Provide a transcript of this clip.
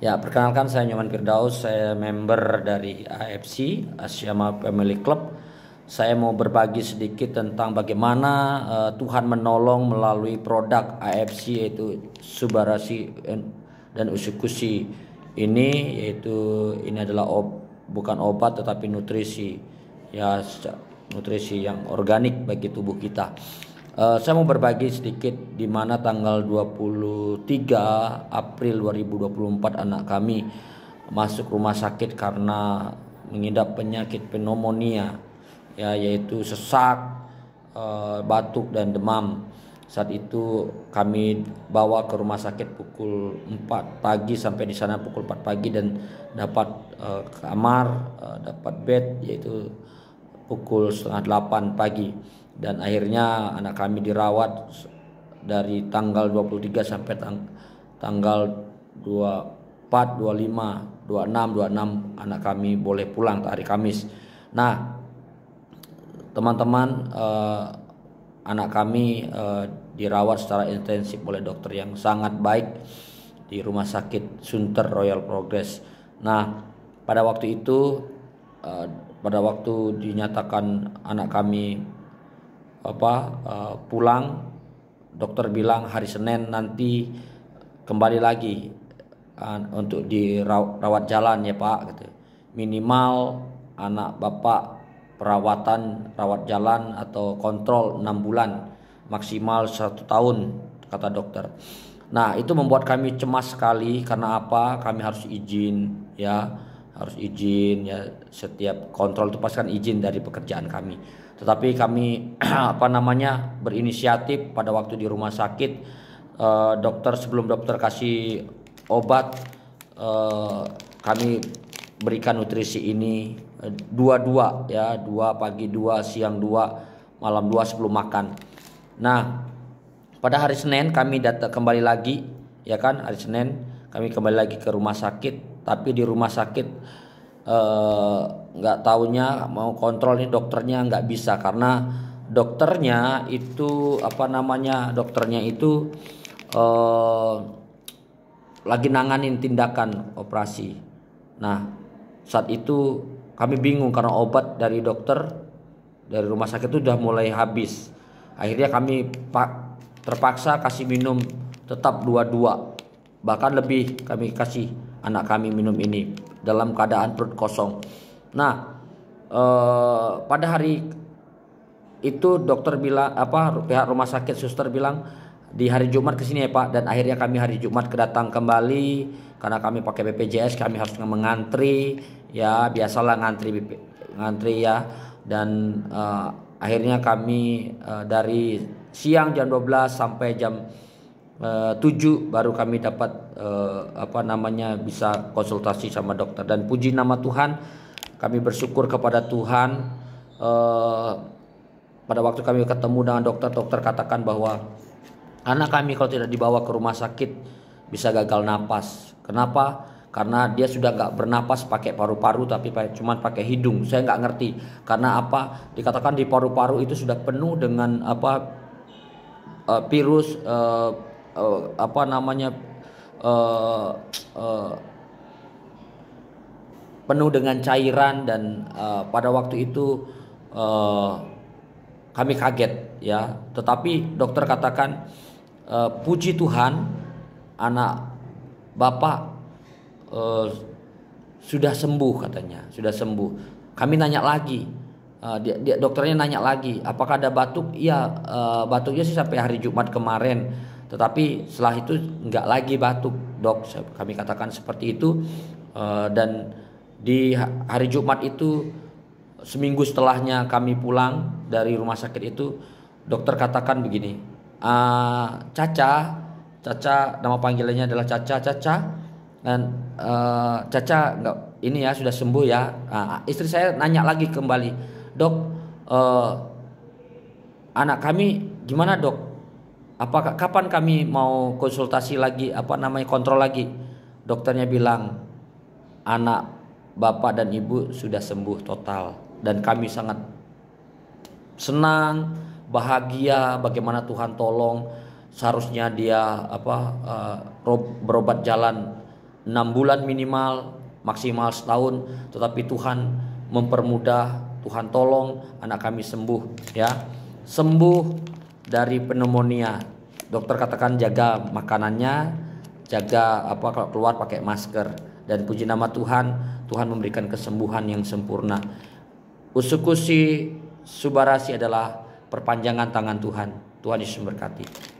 Ya, perkenalkan saya Nyoman Firdaus, saya member dari AFC, Asia Family Club. Saya mau berbagi sedikit tentang bagaimana uh, Tuhan menolong melalui produk AFC yaitu Subarasi dan Usukusi Ini yaitu ini adalah ob, bukan obat tetapi nutrisi. Ya, nutrisi yang organik bagi tubuh kita. Eh, saya mau berbagi sedikit di mana tanggal 23 April 2024 anak kami masuk rumah sakit karena mengidap penyakit pneumonia ya yaitu sesak, uh, batuk dan demam. Saat itu kami bawa ke rumah sakit pukul 4 pagi sampai di sana pukul 4 pagi dan dapat uh, kamar, uh, dapat bed yaitu pukul setengah 8 pagi dan akhirnya anak kami dirawat dari tanggal 23 sampai tang tanggal 24, 25, 26, 26 anak kami boleh pulang ke hari Kamis. Nah, teman-teman eh, anak kami eh, dirawat secara intensif oleh dokter yang sangat baik di rumah sakit Sunter Royal Progress. Nah, pada waktu itu eh, pada waktu dinyatakan anak kami apa uh, pulang dokter bilang hari Senin nanti kembali lagi uh, untuk dirawat jalan ya Pak gitu. Minimal anak Bapak perawatan rawat jalan atau kontrol enam bulan maksimal satu tahun kata dokter. Nah, itu membuat kami cemas sekali karena apa? Kami harus izin ya harus izin ya setiap kontrol itu pasti kan izin dari pekerjaan kami tetapi kami apa namanya berinisiatif pada waktu di rumah sakit eh, dokter sebelum dokter kasih obat eh, kami berikan nutrisi ini eh, dua-dua ya dua pagi dua siang dua malam dua sebelum makan nah pada hari Senin kami datang kembali lagi ya kan hari Senin kami kembali lagi ke rumah sakit tapi di rumah sakit eh, nggak eh, tahunya mau kontrol nih dokternya nggak bisa karena dokternya itu apa namanya dokternya itu eh, lagi nanganin tindakan operasi. Nah saat itu kami bingung karena obat dari dokter dari rumah sakit itu sudah mulai habis. Akhirnya kami pak terpaksa kasih minum tetap dua-dua bahkan lebih kami kasih anak kami minum ini dalam keadaan perut kosong. Nah, eh, pada hari itu dokter bilang apa pihak rumah sakit suster bilang di hari Jumat ke sini ya Pak dan akhirnya kami hari Jumat kedatang kembali karena kami pakai BPJS kami harus mengantri ya biasalah ngantri ngantri ya dan uh, akhirnya kami uh, dari siang jam 12 sampai jam Eh, tujuh baru kami dapat uh, apa namanya bisa konsultasi sama dokter dan puji nama Tuhan kami bersyukur kepada Tuhan uh, pada waktu kami ketemu dengan dokter dokter katakan bahwa anak kami kalau tidak dibawa ke rumah sakit bisa gagal napas kenapa karena dia sudah nggak bernapas pakai paru-paru tapi cuma pakai hidung saya nggak ngerti karena apa dikatakan di paru-paru itu sudah penuh dengan apa uh, virus uh, uh, apa namanya uh, uh, penuh dengan cairan dan uh, pada waktu itu uh, kami kaget ya tetapi dokter katakan uh, puji Tuhan anak bapak uh, sudah sembuh katanya sudah sembuh kami nanya lagi uh, dia, dia dokternya nanya lagi apakah ada batuk iya uh, batuknya sih sampai hari Jumat kemarin tetapi setelah itu nggak lagi batuk, dok. Kami katakan seperti itu. Eh, dan di hari Jumat itu seminggu setelahnya kami pulang dari rumah sakit itu, dokter katakan begini, ah, Caca, Caca, nama panggilannya adalah Caca, Caca, dan eh, Caca nggak ini ya sudah sembuh ya. Ah, istri saya nanya lagi kembali, dok, eh, anak kami gimana dok? apakah kapan kami mau konsultasi lagi apa namanya kontrol lagi dokternya bilang anak bapak dan ibu sudah sembuh total dan kami sangat senang bahagia bagaimana Tuhan tolong seharusnya dia apa uh, berobat jalan enam bulan minimal maksimal setahun tetapi Tuhan mempermudah Tuhan tolong anak kami sembuh ya sembuh dari pneumonia. Dokter katakan jaga makanannya, jaga apa kalau keluar pakai masker dan puji nama Tuhan, Tuhan memberikan kesembuhan yang sempurna. Usukusi Subarasi adalah perpanjangan tangan Tuhan. Tuhan Yesus memberkati.